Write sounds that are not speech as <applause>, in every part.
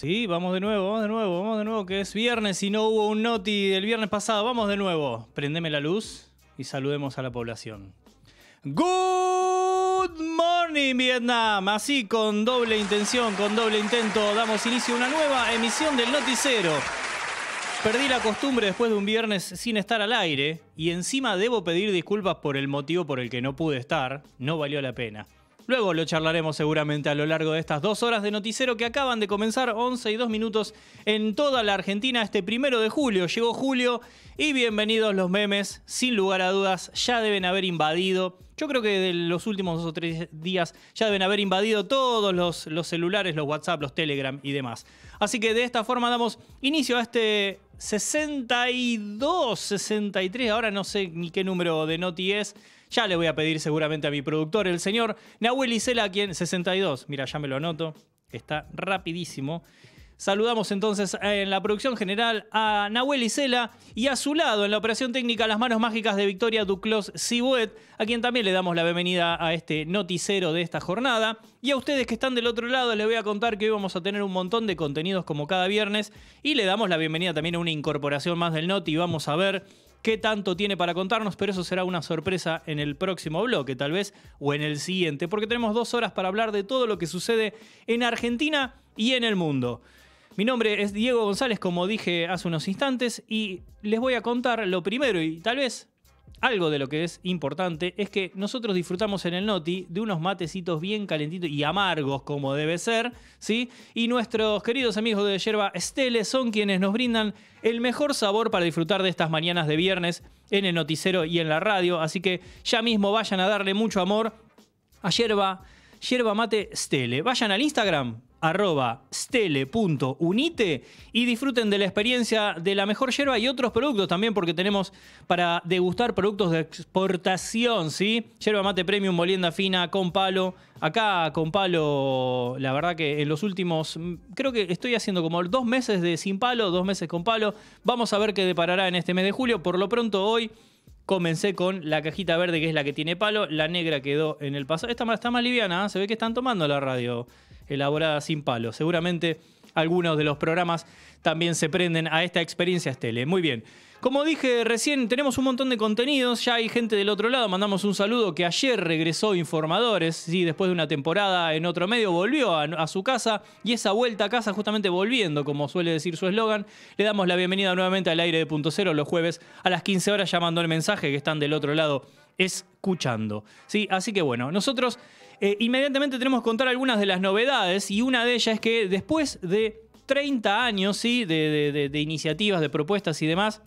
Sí, vamos de nuevo, vamos de nuevo, vamos de nuevo, que es viernes y no hubo un noti del viernes pasado. Vamos de nuevo. Prendeme la luz y saludemos a la población. Good morning Vietnam. Así con doble intención, con doble intento, damos inicio a una nueva emisión del noticero. Perdí la costumbre después de un viernes sin estar al aire y encima debo pedir disculpas por el motivo por el que no pude estar. No valió la pena. Luego lo charlaremos seguramente a lo largo de estas dos horas de noticiero que acaban de comenzar, 11 y 2 minutos en toda la Argentina, este primero de julio. Llegó julio y bienvenidos los memes, sin lugar a dudas, ya deben haber invadido. Yo creo que de los últimos dos o tres días ya deben haber invadido todos los, los celulares, los WhatsApp, los Telegram y demás. Así que de esta forma damos inicio a este 62, 63, ahora no sé ni qué número de Noti es ya le voy a pedir seguramente a mi productor, el señor Nahuel Isela, quien 62. Mira, ya me lo anoto. Está rapidísimo. Saludamos entonces eh, en la producción general a Nahuel Isela y a su lado en la operación técnica Las Manos Mágicas de Victoria Duclos Sibuet, a quien también le damos la bienvenida a este noticero de esta jornada. Y a ustedes que están del otro lado les voy a contar que hoy vamos a tener un montón de contenidos como cada viernes y le damos la bienvenida también a una incorporación más del Noti. Vamos a ver qué tanto tiene para contarnos, pero eso será una sorpresa en el próximo bloque tal vez o en el siguiente, porque tenemos dos horas para hablar de todo lo que sucede en Argentina y en el mundo. Mi nombre es Diego González, como dije hace unos instantes, y les voy a contar lo primero y tal vez algo de lo que es importante es que nosotros disfrutamos en el Noti de unos matecitos bien calentitos y amargos como debe ser, ¿sí? Y nuestros queridos amigos de Yerba Estele son quienes nos brindan el mejor sabor para disfrutar de estas mañanas de viernes en el noticiero y en la radio, así que ya mismo vayan a darle mucho amor a Yerba yerba mate Stele. Vayan al Instagram, arroba stele.unite y disfruten de la experiencia de la mejor yerba y otros productos también, porque tenemos para degustar productos de exportación, ¿sí? Yerba mate premium, molienda fina, con palo. Acá con palo, la verdad que en los últimos, mm, creo que estoy haciendo como dos meses de sin palo, dos meses con palo. Vamos a ver qué deparará en este mes de julio. Por lo pronto hoy... Comencé con la cajita verde, que es la que tiene palo. La negra quedó en el paso. Esta está más liviana, ¿ah? se ve que están tomando la radio elaborada sin palo. Seguramente algunos de los programas también se prenden a esta experiencia Estele. Muy bien. Como dije recién, tenemos un montón de contenidos, ya hay gente del otro lado, mandamos un saludo que ayer regresó Informadores, y después de una temporada en otro medio volvió a, su casa y esa vuelta a casa justamente volviendo, como suele decir su eslogan, le damos la bienvenida nuevamente al aire de Punto Cero los jueves a las 15 horas llamando el mensaje que están del otro lado escuchando. Sí, así que bueno, nosotros eh, inmediatamente tenemos que contar algunas de las novedades y una de ellas es que después de 30 años ¿sí? de, iniciativas, de propuestas y demás,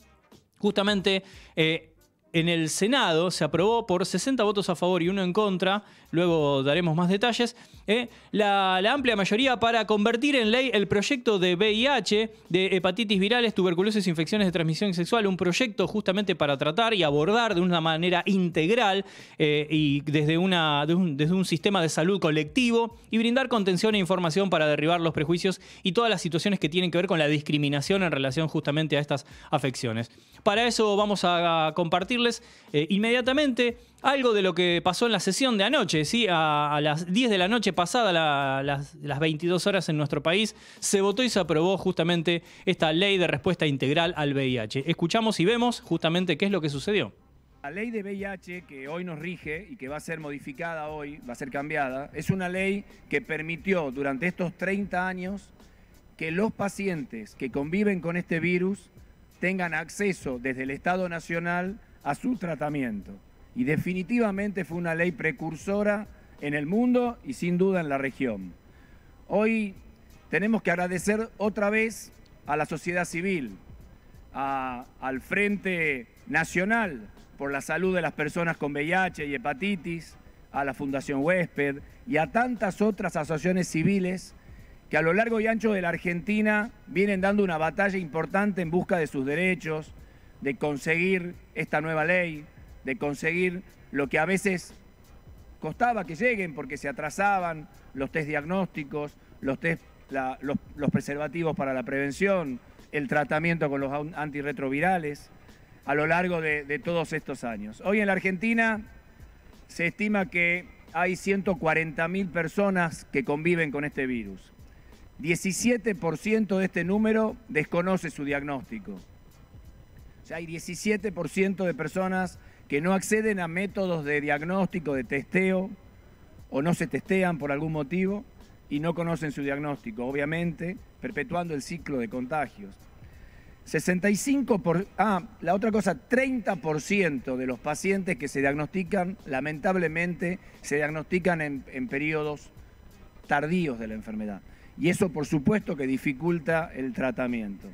justamente eh, en el Senado se aprobó por 60 votos a favor y uno en contra, luego daremos más detalles, eh, la, amplia mayoría para convertir en ley el proyecto de VIH, de hepatitis virales, tuberculosis, infecciones de transmisión sexual, un proyecto justamente para tratar y abordar de una manera integral eh, y desde, desde un sistema de salud colectivo y brindar contención e información para derribar los prejuicios y todas las situaciones que tienen que ver con la discriminación en relación justamente a estas afecciones. Para eso vamos a compartirles eh, inmediatamente algo de lo que pasó en la sesión de anoche. ¿sí? A, las 10 de la noche pasada, las, las 22 horas en nuestro país, se votó y se aprobó justamente esta ley de respuesta integral al VIH. Escuchamos y vemos justamente qué es lo que sucedió. La ley de VIH que hoy nos rige y que va a ser modificada hoy, va a ser cambiada, es una ley que permitió durante estos 30 años que los pacientes que conviven con este virus tengan acceso desde el Estado Nacional a su tratamiento. Y definitivamente fue una ley precursora en el mundo y sin duda en la región. Hoy tenemos que agradecer otra vez a la sociedad civil, al Frente Nacional por la Salud de las Personas con VIH y Hepatitis, a la Fundación Huésped y a tantas otras asociaciones civiles que a lo largo y ancho de la Argentina vienen dando una batalla importante en busca de sus derechos, de conseguir esta nueva ley, de conseguir lo que a veces costaba que lleguen porque se atrasaban los test diagnósticos, los, los, preservativos para la prevención, el tratamiento con los antirretrovirales a lo largo de, de todos estos años. Hoy en la Argentina se estima que hay 140.000 personas que conviven con este virus. 17% de este número desconoce su diagnóstico. O sea, hay 17% de personas que no acceden a métodos de diagnóstico, de testeo, o no se testean por algún motivo y no conocen su diagnóstico, obviamente, perpetuando el ciclo de contagios. 65%, por, ah, la otra cosa, 30% de los pacientes que se diagnostican, lamentablemente, se diagnostican en periodos tardíos de la enfermedad y eso por supuesto que dificulta el tratamiento.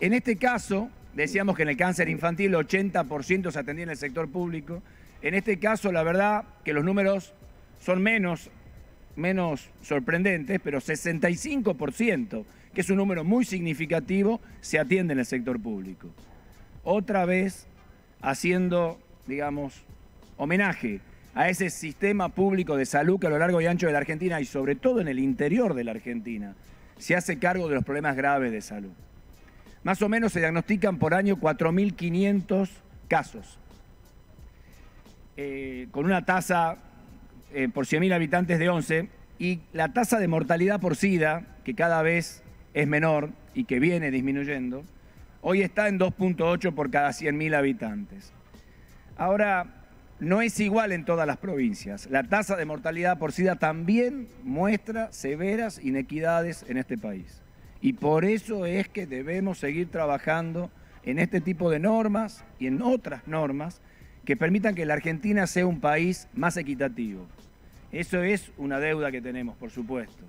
En este caso, decíamos que en el cáncer infantil el 80% se atendía en el sector público. En este caso, la verdad que los números son menos, menos sorprendentes, pero 65%, que es un número muy significativo, se atiende en el sector público. Otra vez haciendo, digamos, homenaje a ese sistema público de salud que a lo largo y ancho de la Argentina y sobre todo en el interior de la Argentina se hace cargo de los problemas graves de salud. Más o menos se diagnostican por año 4.500 casos, eh, con una tasa eh, por 100.000 habitantes de 11 y la tasa de mortalidad por SIDA, que cada vez es menor y que viene disminuyendo, hoy está en 2.8 por cada 100.000 habitantes. Ahora, no es igual en todas las provincias. La tasa de mortalidad por SIDA también muestra severas inequidades en este país. Y por eso es que debemos seguir trabajando en este tipo de normas y en otras normas que permitan que la Argentina sea un país más equitativo. Eso es una deuda que tenemos, por supuesto.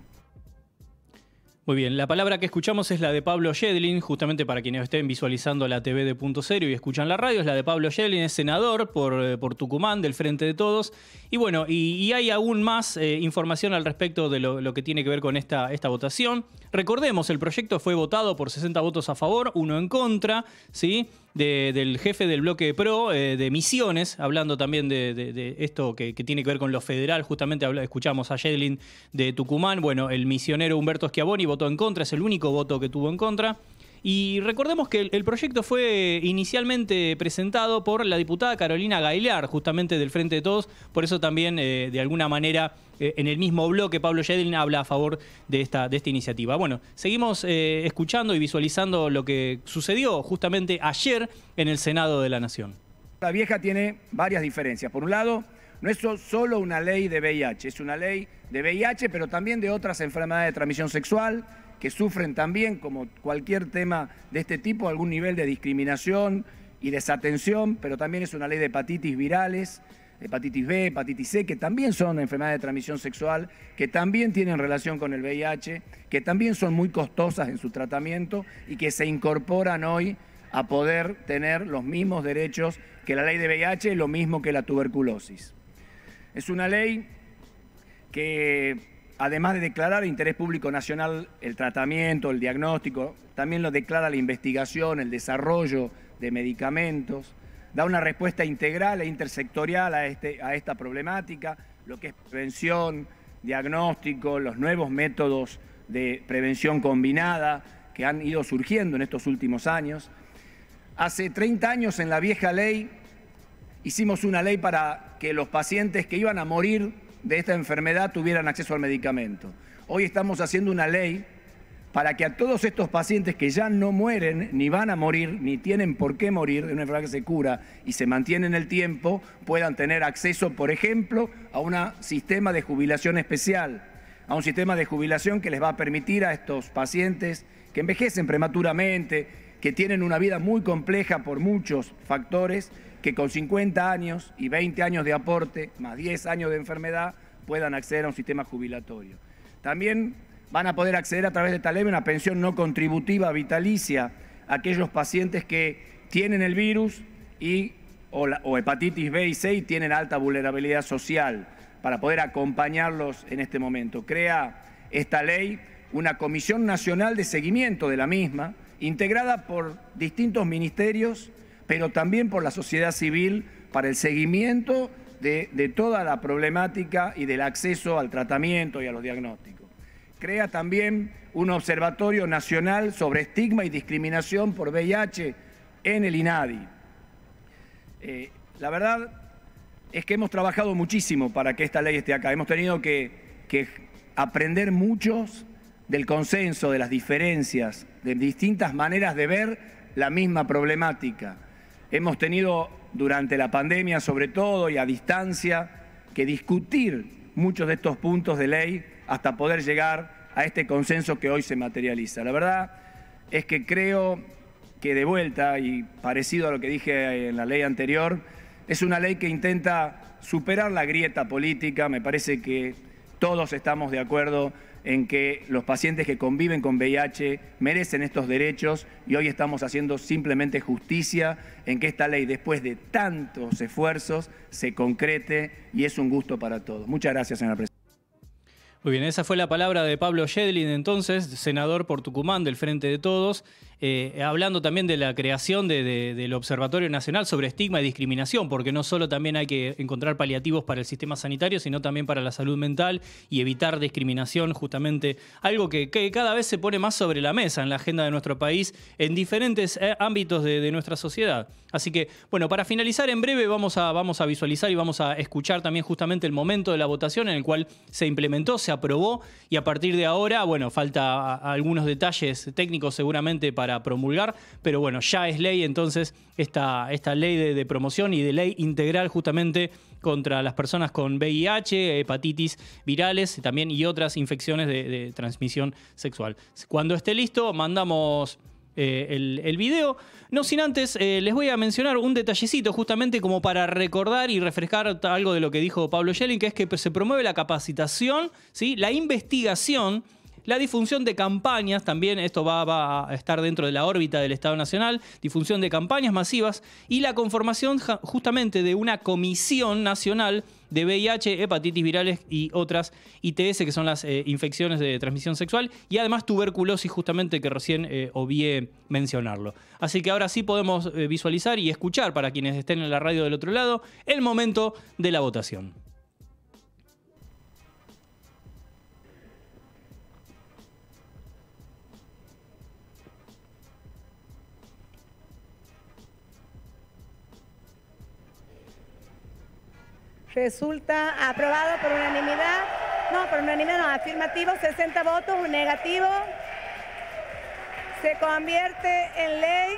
Muy bien, la palabra que escuchamos es la de Pablo Yedlin, justamente para quienes estén visualizando la TV de Punto Cero y escuchan la radio, es la de Pablo Yedlin, es senador por, eh, por Tucumán, del Frente de Todos. Y bueno, y, hay aún más eh, información al respecto de lo, que tiene que ver con esta, esta votación. Recordemos, el proyecto fue votado por 60 votos a favor, uno en contra, ¿sí? de, del jefe del bloque pro eh, de Misiones, hablando también de, esto que, tiene que ver con lo federal. Justamente escuchamos a Yedlin de Tucumán. Bueno, el misionero Humberto Schiavoni votó en contra, es el único voto que tuvo en contra. Y recordemos que el proyecto fue inicialmente presentado por la diputada Carolina Gailar, justamente del Frente de Todos, por eso también eh, de alguna manera eh, en el mismo bloque, Pablo Yedlin habla a favor de esta, de esta iniciativa. Bueno, seguimos eh, escuchando y visualizando lo que sucedió justamente ayer en el Senado de la Nación. La vieja tiene varias diferencias. Por un lado, no es solo una ley de VIH, es una ley de VIH, pero también de otras enfermedades de transmisión sexual, que sufren también, como cualquier tema de este tipo, algún nivel de discriminación y desatención, pero también es una ley de hepatitis virales, hepatitis B, hepatitis C, que también son enfermedades de transmisión sexual, que también tienen relación con el VIH, que también son muy costosas en su tratamiento y que se incorporan hoy a poder tener los mismos derechos que la ley de VIH, lo mismo que la tuberculosis. Es una ley que, además de declarar interés público nacional el tratamiento, el diagnóstico, también lo declara la investigación, el desarrollo de medicamentos, da una respuesta integral e intersectorial a, este, a esta problemática, lo que es prevención, diagnóstico, los nuevos métodos de prevención combinada que han ido surgiendo en estos últimos años. Hace 30 años en la vieja ley hicimos una ley para que los pacientes que iban a morir de esta enfermedad tuvieran acceso al medicamento. Hoy estamos haciendo una ley para que a todos estos pacientes que ya no mueren, ni van a morir, ni tienen por qué morir de una enfermedad que se cura y se mantiene en el tiempo, puedan tener acceso, por ejemplo, a un sistema de jubilación especial, a un sistema de jubilación que les va a permitir a estos pacientes que envejecen prematuramente, que tienen una vida muy compleja por muchos factores, que con 50 años y 20 años de aporte, más 10 años de enfermedad, puedan acceder a un sistema jubilatorio. También Van a poder acceder a través de Taleb una pensión no contributiva vitalicia a aquellos pacientes que tienen el virus y, o, hepatitis B y C y tienen alta vulnerabilidad social para poder acompañarlos en este momento. Crea esta ley una comisión nacional de seguimiento de la misma, integrada por distintos ministerios, pero también por la sociedad civil, para el seguimiento de toda la problemática y del acceso al tratamiento y a los diagnósticos crea también un observatorio nacional sobre estigma y discriminación por VIH en el INADI. Eh, la verdad es que hemos trabajado muchísimo para que esta ley esté acá. Hemos tenido que, que aprender muchos del consenso, de las diferencias, de distintas maneras de ver la misma problemática. Hemos tenido durante la pandemia, sobre todo, y a distancia, que discutir muchos de estos puntos de ley hasta poder llegar a este consenso que hoy se materializa. La verdad es que creo que de vuelta, y parecido a lo que dije en la ley anterior, es una ley que intenta superar la grieta política. Me parece que todos estamos de acuerdo en que los pacientes que conviven con VIH merecen estos derechos y hoy estamos haciendo simplemente justicia en que esta ley, después de tantos esfuerzos, se concrete y es un gusto para todos. Muchas gracias, señora presidenta. Muy bien, esa fue la palabra de Pablo Shedlin entonces, senador por Tucumán del Frente de Todos, eh, hablando también de la creación del Observatorio Nacional sobre Estigma y Discriminación, porque no solo también hay que encontrar paliativos para el sistema sanitario, sino también para la salud mental y evitar discriminación, justamente algo que, cada vez se pone más sobre la mesa en la agenda de nuestro país en diferentes eh, ámbitos de, nuestra sociedad. Así que, bueno, para finalizar, en breve vamos a, vamos a visualizar y vamos a escuchar también justamente el momento de la votación en el cual se implementó, se aprobó y a partir de ahora, bueno, falta algunos detalles técnicos seguramente para promulgar, pero bueno, ya es ley entonces esta, esta ley de, promoción y de ley integral justamente contra las personas con VIH, hepatitis virales también y otras infecciones de, de transmisión sexual. Cuando esté listo, mandamos eh, el, video. No sin antes, eh, les voy a mencionar un detallecito justamente como para recordar y refrescar algo de lo que dijo Pablo Schelling, que es que se promueve la capacitación, ¿sí? la investigación. La difusión de campañas, también esto va, a estar dentro de la órbita del Estado Nacional, difusión de campañas masivas y la conformación justamente de una comisión nacional de VIH, hepatitis virales y otras ITS, que son las eh, infecciones de transmisión sexual, y además tuberculosis, justamente que recién eh, obvié mencionarlo. Así que ahora sí podemos eh, visualizar y escuchar, para quienes estén en la radio del otro lado, el momento de la votación. Resulta aprobado por unanimidad. No, por unanimidad no, afirmativo, 60 votos, un negativo. Se convierte en ley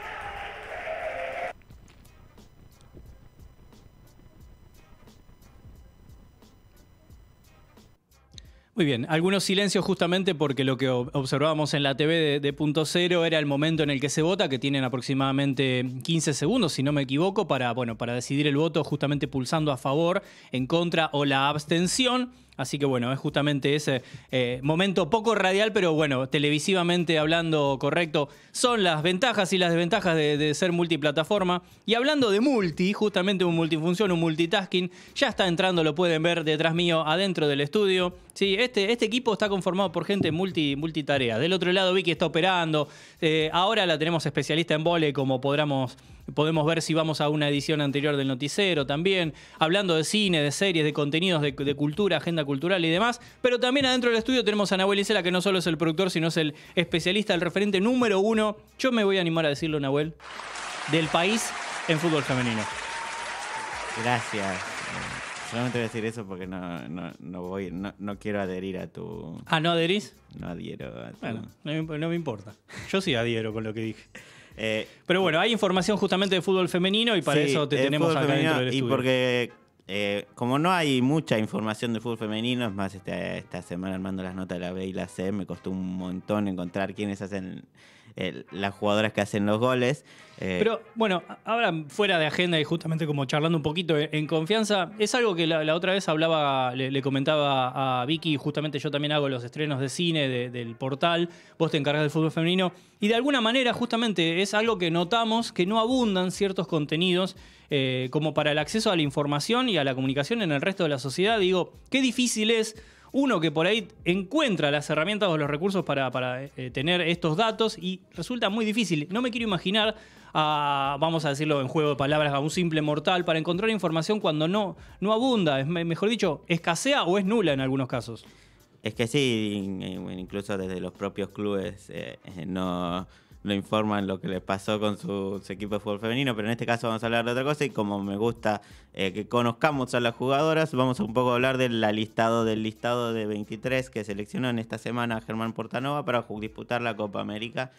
Muy bien, algunos silencios justamente porque lo que observábamos en la TV de, punto cero era el momento en el que se vota, que tienen aproximadamente 15 segundos, si no me equivoco, para, bueno, para decidir el voto justamente pulsando a favor, en contra o la abstención. Así que bueno, es justamente ese eh, momento poco radial, pero bueno, televisivamente hablando correcto, son las ventajas y las desventajas de, ser multiplataforma. Y hablando de multi, justamente un multifunción, un multitasking, ya está entrando, lo pueden ver detrás mío, adentro del estudio. Sí, este, este equipo está conformado por gente multi, multitarea. Del otro lado, Vicky está operando. Eh, ahora la tenemos especialista en vole, como podremos Podemos ver si vamos a una edición anterior del noticiero también, hablando de cine, de series, de contenidos, de, cultura, agenda cultural y demás. Pero también adentro del estudio tenemos a Nahuel Isela, que no solo es el productor, sino es el especialista, el referente número uno, yo me voy a animar a decirlo, Nahuel, del país en fútbol femenino. Gracias. Solamente voy a decir eso porque no, no, no voy, no, no, quiero adherir a tu. ¿Ah, no adherís? No adhiero a tu... Bueno, no me importa. Yo sí adhiero con lo que dije. Eh, Pero bueno, hay información justamente de fútbol femenino y para eso te tenemos acá dentro del Y porque eh, como no hay mucha información de fútbol femenino, es más, esta, esta semana armando las notas de la B y la C, me costó un montón encontrar quiénes hacen las jugadoras que hacen los goles. Eh, Pero bueno, ahora fuera de agenda y justamente como charlando un poquito en confianza, es algo que la, otra vez hablaba, le, comentaba a Vicky, justamente yo también hago los estrenos de cine del portal, vos te encargas del fútbol femenino, y de alguna manera justamente es algo que notamos que no abundan ciertos contenidos eh, como para el acceso a la información y a la comunicación en el resto de la sociedad. Digo, qué difícil es uno que por ahí encuentra las herramientas o los recursos para, eh, tener estos datos y resulta muy difícil. No me quiero imaginar a, vamos a decirlo en juego de palabras, a un simple mortal para encontrar información cuando no, no abunda, es, mejor dicho, escasea o es nula en algunos casos. Es que sí, eh, incluso desde los propios clubes eh, no lo informan lo que les pasó con sus equipos de fútbol femenino, pero en este caso vamos a hablar de otra cosa y como me gusta eh, que conozcamos a las jugadoras, vamos a un poco hablar del listado del listado de 23 que seleccionó en esta semana Germán Portanova para disputar la Copa América.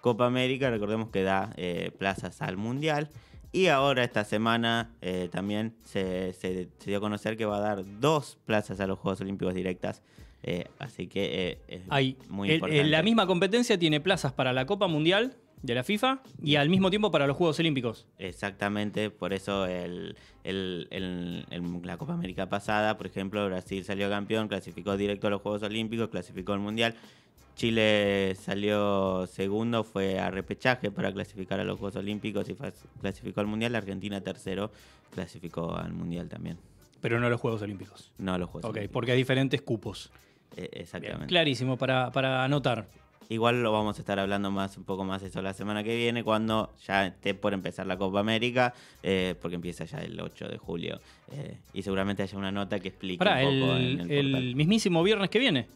Copa América, recordemos que da eh, plazas al Mundial. Y ahora esta semana eh, también se dio a conocer que va a dar dos plazas a los Juegos Olímpicos directas eh, así que eh, es Hay, muy importante. La misma competencia tiene plazas para la Copa Mundial de la FIFA y al mismo tiempo para los Juegos Olímpicos. Exactamente, por eso el, la Copa América pasada, por ejemplo, Brasil salió campeón, clasificó directo a los Juegos Olímpicos, clasificó al Mundial. Chile salió segundo, fue a repechaje para clasificar a los Juegos Olímpicos y clasificó al Mundial. Argentina tercero, clasificó al Mundial también. Pero no a los Juegos Olímpicos. No a los Juegos Ok, porque hay diferentes cupos. E, exactamente. clarísimo para, para anotar. Igual lo vamos a estar hablando más un poco más eso la semana que viene, cuando ya esté por empezar la Copa América, eh, porque empieza ya el 8 de julio. Eh, y seguramente haya una nota que explique un poco el, el, mismísimo viernes que viene.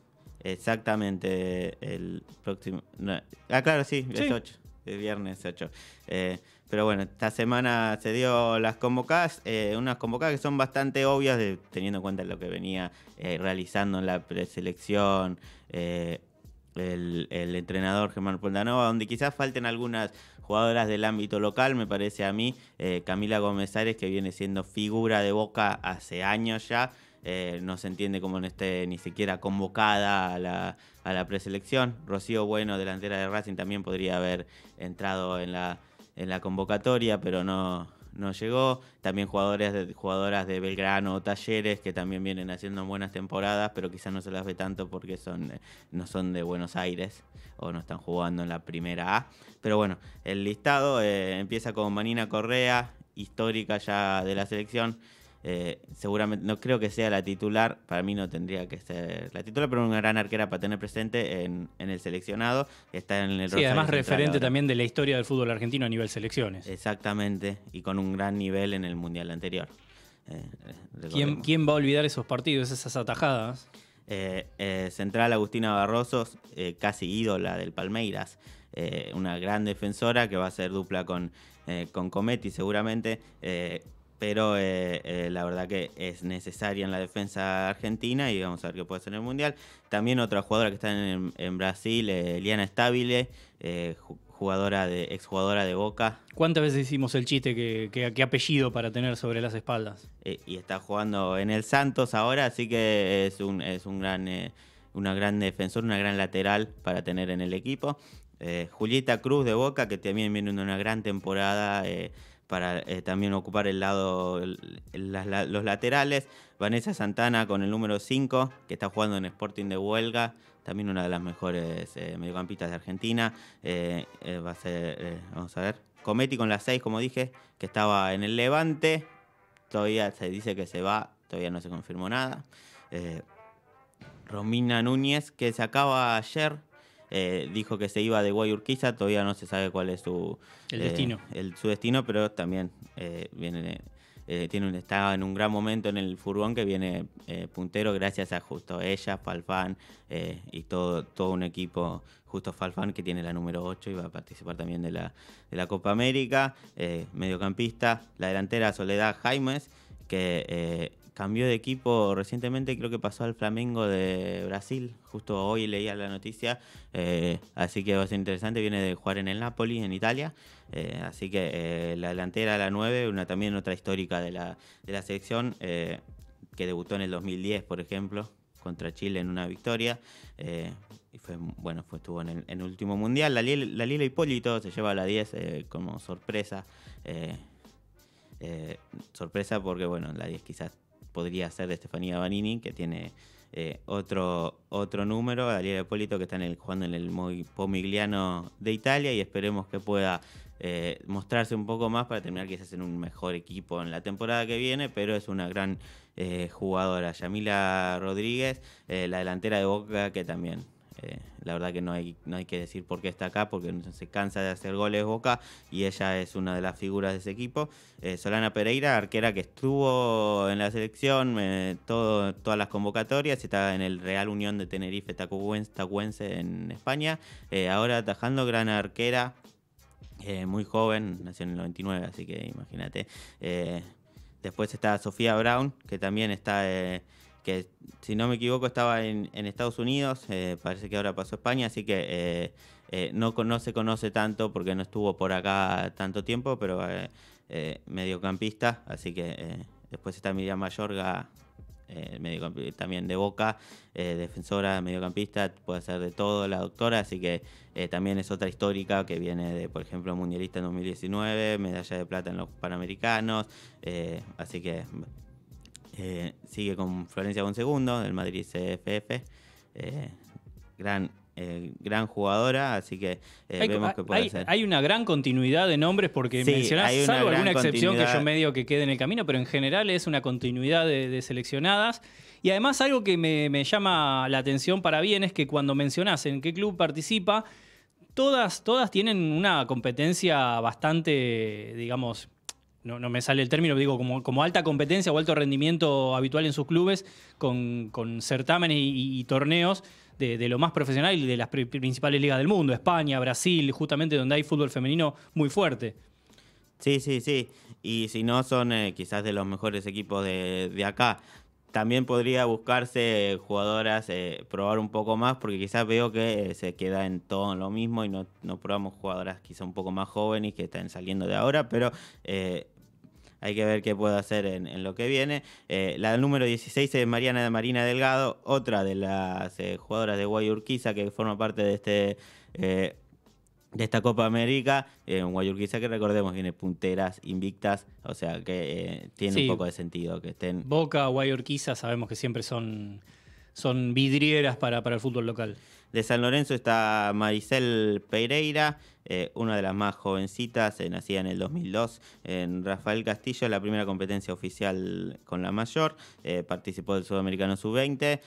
Exactamente, el próximo. ah, claro, sí, el viernes 8. Pero bueno, esta semana se dio las convocadas, eh, unas convocadas que son bastante obvias teniendo en cuenta lo que venía eh, realizando en la preselección eh, el, entrenador Germán Poldanova, donde quizás falten algunas jugadoras del ámbito local, me parece a mí, Camila Gómez Ares, que viene siendo figura de Boca hace años ya, no se entiende cómo no esté ni siquiera convocada a la, a la preselección. Rocío Bueno, delantera de Racing, también podría haber entrado en la en la convocatoria, pero no, no llegó. También jugadores de, jugadoras de Belgrano o Talleres que también vienen haciendo buenas temporadas, pero quizás no se las ve tanto porque son, eh, no son de Buenos Aires o no están jugando en la primera A. Pero bueno, el listado eh, empieza con Manina Correa, histórica ya de la selección. Eh, seguramente no creo que sea la titular, para mí no tendría que ser la titular, pero una gran arquera para tener presente en, el seleccionado. Está en el sí, además referente también de la historia del fútbol argentino a nivel selecciones. Exactamente, y con un gran nivel en el Mundial anterior. Eh, ¿Quién, va a olvidar esos partidos, esas atajadas? Eh, central Agustina Barrosos, casi ídola del Palmeiras, una gran defensora que va a ser dupla con, con Cometi seguramente pero eh, eh, la verdad que es necesaria en la defensa argentina y vamos a ver qué puede hacer en el Mundial. También otra jugadora que está en, Brasil, eh, Liana Eliana Stabile, jugadora de, exjugadora de Boca. ¿Cuántas veces hicimos el chiste que, apellido para tener sobre las espaldas? y está jugando en el Santos ahora, así que es un, es un gran... una gran defensor, una gran lateral para tener en el equipo. Julieta Cruz de Boca, que también viene una gran temporada para eh, también ocupar el lado, los laterales. Vanessa Santana con el número 5, que está jugando en Sporting de Huelga, también una de las mejores eh, mediocampistas de Argentina. Eh, va a ser, vamos a ver, Cometi con la 6, como dije, que estaba en el Levante. Todavía se dice que se va, todavía no se confirmó nada. Romina Núñez, que se acaba ayer eh, dijo que se iba de Guayurquiza, todavía no se sabe cuál es su, eh, destino. su destino, pero también eh, tiene está en un gran momento en el furgón que viene puntero gracias a justo ella, Falfán y todo, todo un equipo justo Falfán, que tiene la número 8 y va a participar también de la, Copa América, mediocampista, la delantera Soledad Jaimes, que cambió de equipo recientemente, creo que pasó al Flamengo de Brasil, justo hoy leía la noticia, eh, así que va a ser interesante, viene de jugar en el Napoli, en Italia, eh, así que eh, la delantera, la 9, una, también otra histórica de la, de selección, que debutó en el 2010, por ejemplo, contra Chile en una victoria. y fue, bueno, fue, estuvo en el, último mundial. La, la Lila Hipólito se lleva a la 10 como sorpresa. sorpresa porque, bueno, la 10 quizás podría ser de Estefanía Banini, que tiene eh, otro, otro número, Gabriela Hipólito, que está en el, jugando en el Pomigliano de Italia y esperemos que pueda eh, mostrarse un poco más para terminar quizás en un mejor equipo en la temporada que viene, pero es una gran eh, jugadora. Yamila Rodríguez, la delantera de Boca, que también eh, la verdad que no hay, no hay que decir por qué está acá, porque se cansa de hacer goles Boca y ella es una de las figuras de ese equipo. Eh, Solana Pereira, arquera que estuvo en la selección, eh, todas las convocatorias, está en el Real Unión de Tenerife Tacuense en España, ahora atajando gran arquera. muy joven, nació en el 99, así que imagínate. después está Sofía Brown, que también está que si no me equivoco estaba en, Estados Unidos, eh, parece que ahora pasó a España, así que eh, eh, no, no, se conoce tanto porque no estuvo por acá tanto tiempo, pero mediocampista, así que después está Miriam Mayorga, también de Boca, defensora, mediocampista, puede ser de todo la doctora, así que también es otra histórica que viene de, por ejemplo, mundialista en 2019, medalla de plata en los Panamericanos, así que eh, sigue con Florencia segundo del Madrid CFF. Eh, gran, eh, gran jugadora, así que hay, vemos que puede ser. Hay una gran continuidad de nombres porque mencionás, salvo alguna excepción que yo medio que quede en el camino, pero en general es una continuidad de, seleccionadas. Y además algo que me, llama la atención para bien es que cuando mencionás en qué club participa, todas, todas tienen una competencia bastante, digamos, no, me sale el término, digo, como, como, alta competencia o alto rendimiento habitual en sus clubes, con, certámenes y, torneos de, lo más profesional y de las principales ligas del mundo, España, Brasil, justamente donde hay fútbol femenino muy fuerte. Sí, sí, sí. Y si no, son eh, quizás de los mejores equipos de, acá. También podría buscarse jugadoras, eh, probar un poco más, porque quizás veo que eh, se queda en todo lo mismo y no, no probamos jugadoras quizás un poco más jóvenes que están saliendo de ahora, pero hay que ver qué puedo hacer en, lo que viene. Eh, la número 16 es Mariana de Marina Delgado, otra de las eh, jugadoras de Guayurquiza que forma parte de este... Eh, de esta Copa América, eh, Guayurquiza que recordemos viene punteras, invictas, o sea que eh, tiene un poco de sentido que estén... Boca, Guayurquiza sabemos que siempre son, son vidrieras para, para el fútbol local. De San Lorenzo está Maricel Pereira, eh, una de las más jovencitas, eh, nacida en el 2002 en Rafael Castillo, la primera competencia oficial con la mayor, eh, participó del Sudamericano Sub-20.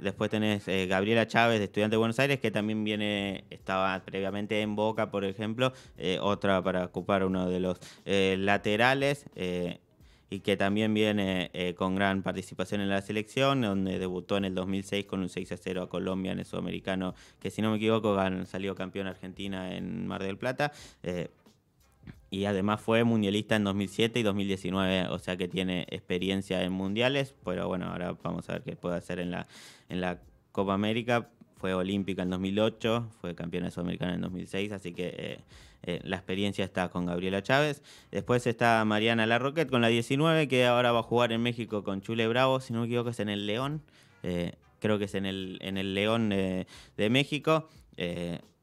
después tenés Gabriela Chávez, de Estudiante de Buenos Aires, que también viene, estaba previamente en Boca, por ejemplo, otra para ocupar uno de los laterales y que también viene eh, con gran participación en la selección, donde debutó en el 2006 con un 6 a 0 a Colombia en el sudamericano, que si no me equivoco salió campeón Argentina en Mar del Plata. Eh, y además fue mundialista en 2007 y 2019, o sea que tiene experiencia en mundiales, pero bueno, ahora vamos a ver qué puede hacer en la, en la Copa América, fue olímpica en 2008, fue campeona sudamericana en 2006, así que eh, eh, la experiencia está con Gabriela Chávez. Después está Mariana Larroquet con la 19, que ahora va a jugar en México con Chule Bravo, si no me equivoco es en el León, eh, creo que es en el, en el León de, México.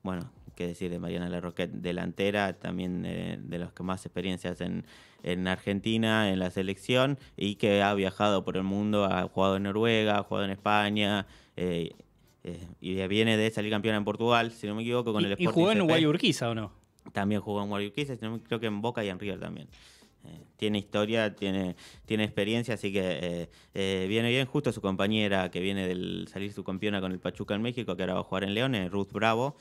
bueno, qué decir de Mariana Larroquet, delantera, también de los que más experiencias en, Argentina, en la selección, y que ha viajado por el mundo, ha jugado en Noruega, ha jugado en España, eh, y viene de salir campeona en Portugal, si no me equivoco, con el Sporting. ¿Y jugó en Guayurquiza o no? También jugó en Guayurquiza, creo que en Boca y en River también. Eh, tiene historia, tiene, tiene experiencia, así que eh, viene bien. Justo su compañera que viene del salir su campeona con el Pachuca en México, que ahora va a jugar en León, Ruth Bravo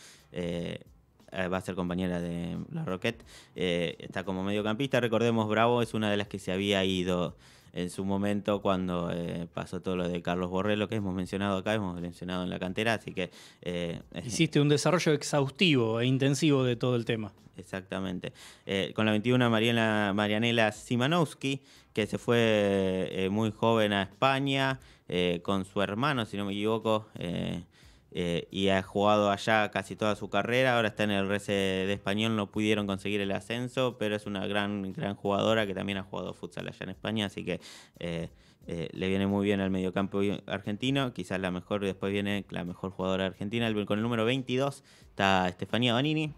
va a ser compañera de la Roquette, está como mediocampista. Recordemos, Bravo es una de las que se había ido en su momento cuando eh, pasó todo lo de Carlos Borrello que hemos mencionado acá, hemos mencionado en la cantera, así que... Eh, <laughs> Hiciste un desarrollo exhaustivo e intensivo de todo el tema. Exactamente. Eh, con la 21 Marianela Simanowski, que se fue muy joven a España con su hermano, si no me equivoco. Eh, y ha jugado allá casi toda su carrera. Ahora está en el RC de Español, no pudieron conseguir el ascenso, pero es una gran, gran jugadora que también ha jugado futsal allá en España, así que eh, eh, le viene muy bien al mediocampo argentino. Quizás la mejor, después viene la mejor jugadora argentina. Con el número 22 está Estefanía Banini,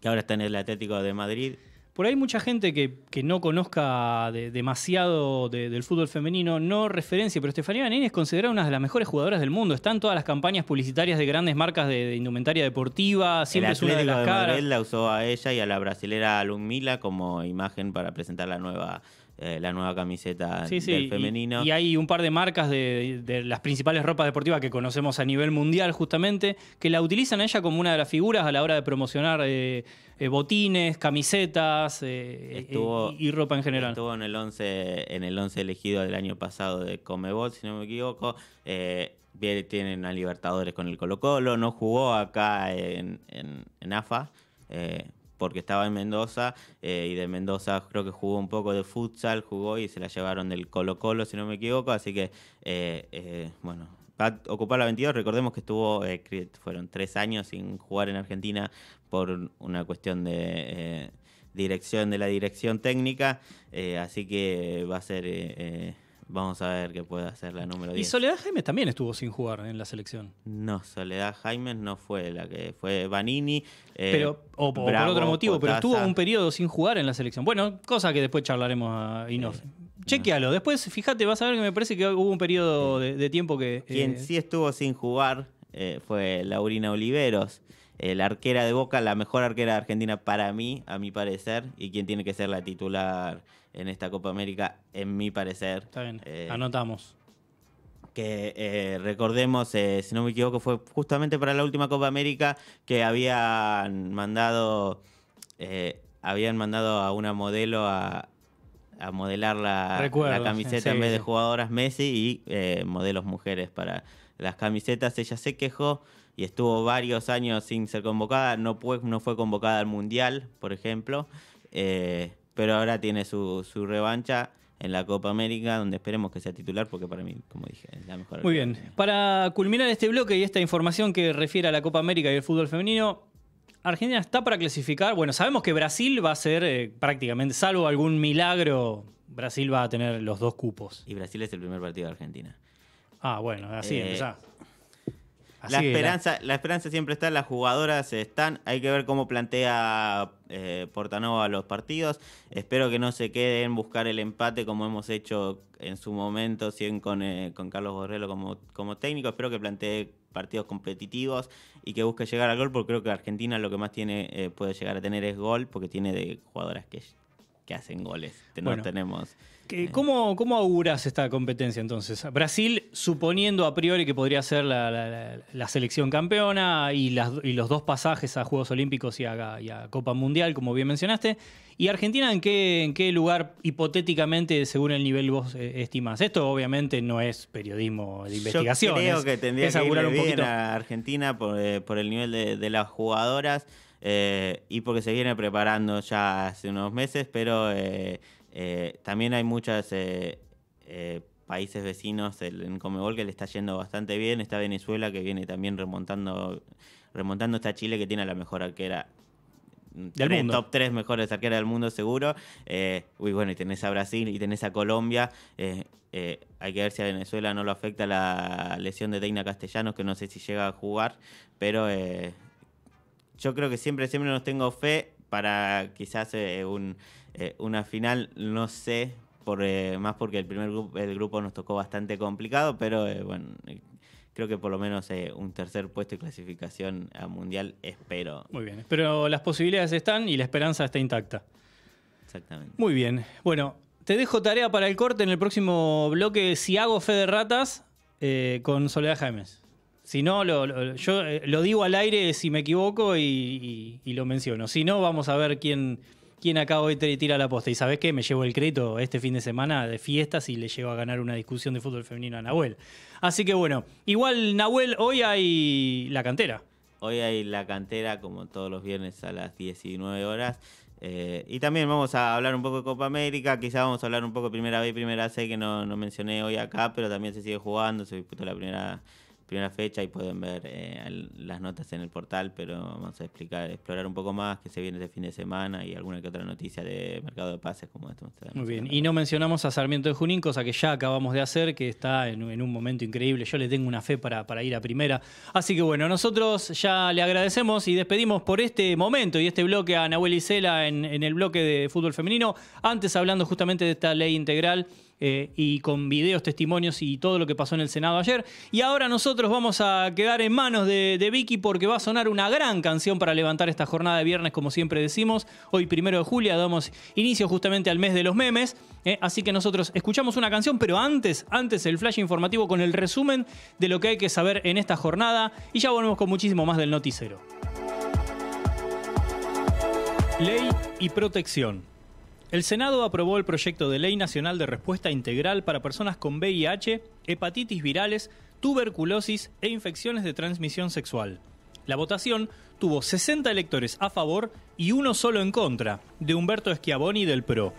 que ahora está en el Atlético de Madrid por ahí mucha gente que, no conozca demasiado del fútbol femenino no referencia, pero Estefanía Benín es considerada una de las mejores jugadoras del mundo. Están todas las campañas publicitarias de grandes marcas de, indumentaria deportiva, siempre es de las caras. la usó a ella y a la brasilera alumila como imagen para presentar la nueva eh, la nueva camiseta del femenino. Y, hay un par de marcas de, las principales ropas deportivas que conocemos a nivel mundial, justamente, que la utilizan ella como una de las figuras a la hora de promocionar eh, eh, botines, camisetas y, ropa en general. Estuvo en el 11, en el 11 elegido del año pasado de Comebol, si no me equivoco tienen a Libertadores con el Colo Colo, no jugó acá en, AFA, porque estaba en Mendoza eh, y de Mendoza creo que jugó un poco de futsal, jugó y se la llevaron del Colo Colo, si no me equivoco, así que eh, eh, bueno. Va a ocupar la 22, recordemos que estuvo, fueron tres años sin jugar en Argentina por una cuestión de dirección de la dirección técnica, así que va a ser Vamos a ver qué puede hacer la número 10. Y Soledad Jaime también estuvo sin jugar en la selección. No, Soledad Jaime no fue la que fue Vanini. Eh, pero, o, por otro motivo, pero estuvo un periodo sin jugar en la selección. Bueno, cosa que después charlaremos a ah, Inof. Chequéalo, Chequealo. Después, fíjate, vas a ver que me parece que hubo un periodo de, tiempo que. Eh, quien sí estuvo sin jugar eh, fue Laurina Oliveros la arquera de Boca, la mejor arquera de Argentina para mí, a mi parecer, y quien tiene que ser la titular en esta Copa América, en mi parecer. Está bien, eh, anotamos. Que eh, recordemos, eh, si no me equivoco, fue justamente para la última Copa América que habían mandado, habían mandado a una modelo a, modelar la, camiseta en vez de jugadoras Messi y modelos mujeres para las camisetas. Ella se quejó y estuvo varios años sin ser convocada. No, fue, convocada al Mundial, por ejemplo pero ahora tiene su, revancha en la Copa América, donde esperemos que sea titular, porque para mí, como dije, es la mejor. Muy bien. Para culminar este bloque y esta información que refiere a la Copa América y el fútbol femenino, Argentina está para clasificar. Bueno, sabemos que Brasil va a ser eh, prácticamente, salvo algún milagro, Brasil va a tener los dos cupos. Y Brasil es el primer partido de Argentina. Ah, bueno, así eh, la esperanza, la esperanza siempre está, las jugadoras están, hay que ver cómo plantea eh, Portanova los partidos. Espero que no se quede en buscar el empate como hemos hecho en su momento, con, eh, con Carlos Borrello como, como técnico. Espero que plantee partidos competitivos y que busque llegar al gol, porque creo que Argentina lo que más tiene eh, puede llegar a tener es gol, porque tiene de jugadoras que que hacen goles. tenemos. que eh. ¿cómo, ¿Cómo auguras esta competencia entonces? Brasil, suponiendo a priori que podría ser la, la, selección campeona y, las, y, los dos pasajes a Juegos Olímpicos y a, Copa Mundial, como bien mencionaste. ¿Y Argentina en qué, en qué lugar hipotéticamente, según el nivel vos eh, estimas? Esto obviamente no es periodismo de investigación. Yo creo que tendría que ir un a Argentina por, eh, por el nivel de, de las jugadoras. Eh, y porque se viene preparando ya hace unos meses, pero eh, eh, también hay muchos países vecinos en Comebol que le está yendo bastante bien. Está Venezuela que viene también remontando, remontando está Chile que tiene a la mejor arquera. Del tres, mundo. Top 3 mejores arqueras del mundo seguro. uy, bueno, y tenés a Brasil y tenés a Colombia. hay que ver si a Venezuela no lo afecta la lesión de Teina Castellanos, que no sé si llega a jugar, pero yo creo que siempre, siempre nos tengo fe para quizás eh, eh, una final, no sé, por, eh, más porque el primer grupo, el grupo nos tocó bastante complicado, pero bueno, creo que por lo menos un tercer puesto de clasificación a mundial espero. Muy bien, pero las posibilidades están y la esperanza está intacta. Exactamente. Muy bien, bueno, te dejo tarea para el corte en el próximo bloque, si hago fe de ratas, con Soledad Jaimes. Si no, lo, yo eh, lo digo al aire si me equivoco y, lo menciono. Si no, vamos a ver quién, quién de hoy tira la posta. Y sabes qué, me llevo el crédito este fin de semana de fiestas y le llevo a ganar una discusión de fútbol femenino a Nahuel. Así que bueno, igual Nahuel, hoy hay la cantera. Hoy hay la cantera como todos los viernes a las 19 horas. Eh, y también vamos a hablar un poco de Copa América, quizá vamos a hablar un poco de Primera B y Primera C que no, no mencioné hoy acá, pero también se sigue jugando, se disputó la primera primera fecha y pueden ver eh, las notas en el portal, pero vamos a explicar, explorar un poco más que se viene este fin de semana y alguna que otra noticia de mercado de pases como esto. Muy bien, y no mencionamos a Sarmiento de Junín, cosa que ya acabamos de hacer, que está en, un momento increíble, yo le tengo una fe para, para ir a primera. Así que bueno, nosotros ya le agradecemos y despedimos por este momento y este bloque a Nahuel Isela en el bloque de fútbol femenino, antes hablando justamente de esta ley integral eh, y con videos, testimonios y todo lo que pasó en el Senado ayer. Y ahora nosotros vamos a quedar en manos de, Vicky porque va a sonar una gran canción para levantar esta jornada de viernes, como siempre decimos. Hoy, primero de julio, damos inicio justamente al mes de los memes. Eh, así que nosotros escuchamos una canción, pero antes, antes el flash informativo con el resumen de lo que hay que saber en esta jornada. Y ya volvemos con muchísimo más del noticero. Ley y protección. El Senado aprobó el proyecto de Ley Nacional de Respuesta Integral para personas con VIH, hepatitis virales, tuberculosis e infecciones de transmisión sexual. La votación tuvo 60 electores a favor y uno solo en contra, de Humberto Schiavoni del PRO.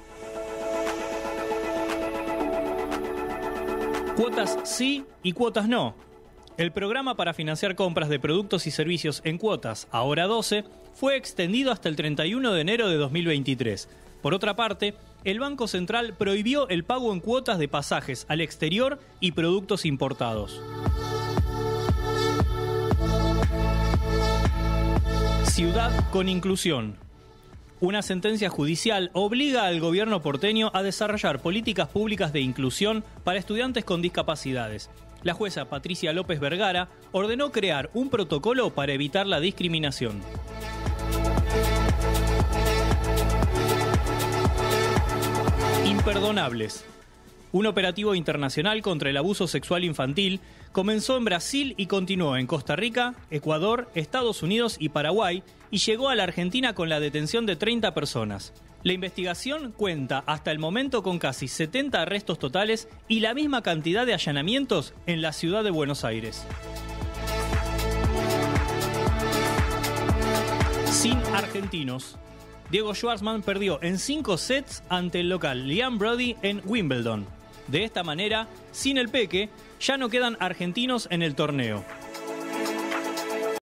Cuotas sí y cuotas no. El programa para financiar compras de productos y servicios en cuotas, ahora 12, fue extendido hasta el 31 de enero de 2023 por otra parte, el Banco Central prohibió el pago en cuotas de pasajes al exterior y productos importados. Ciudad con inclusión. Una sentencia judicial obliga al gobierno porteño a desarrollar políticas públicas de inclusión para estudiantes con discapacidades. La jueza Patricia López Vergara ordenó crear un protocolo para evitar la discriminación. Un operativo internacional contra el abuso sexual infantil comenzó en Brasil y continuó en Costa Rica, Ecuador, Estados Unidos y Paraguay y llegó a la Argentina con la detención de 30 personas. La investigación cuenta hasta el momento con casi 70 arrestos totales y la misma cantidad de allanamientos en la ciudad de Buenos Aires. Sin argentinos, Diego Schwartzman perdió en cinco sets ante el local Liam Brody en Wimbledon. De esta manera, sin el peque, ya no quedan argentinos en el torneo.